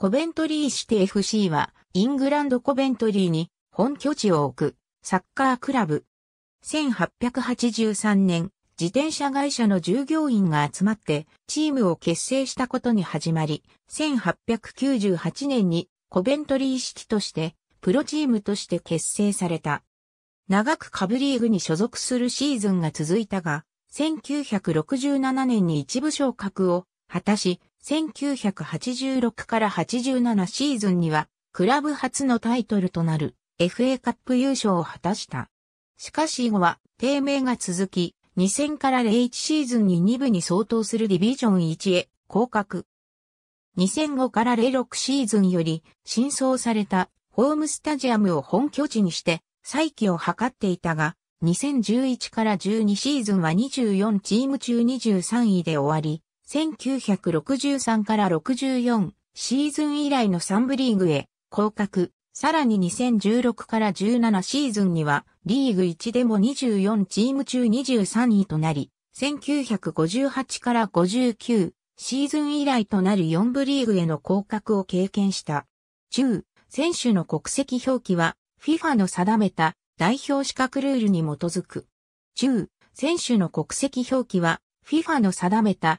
コベントリーシティ FC は、イングランドコベントリーに本拠地を置くサッカークラブ。1883年、自転車会社の従業員が集まってチームを結成したことに始まり、1898年にコベントリー式としてプロチームとして結成された。長く下部リーグに所属するシーズンが続いたが、1967年に一部昇格を果たし、1986から87シーズンには、クラブ初のタイトルとなる FA カップ優勝を果たした。しかし以後は低迷が続き、2000から01シーズンに2部に相当するディビジョン1へ降格。2005から06シーズンより新装されたホームスタジアムを本拠地にして再起を図っていたが、2011から12シーズンは24チーム中23位で終わり、1963から64シーズン以来の3部リーグへ降格、さらに2016から17シーズンにはリーグ1でも24チーム中23位となり、1958から59シーズン以来となる4部リーグへの降格を経験した。中、選手の国籍表記は FIFA の定めた代表資格ルールに基づく。中、選手の国籍表記は FIFA の定めた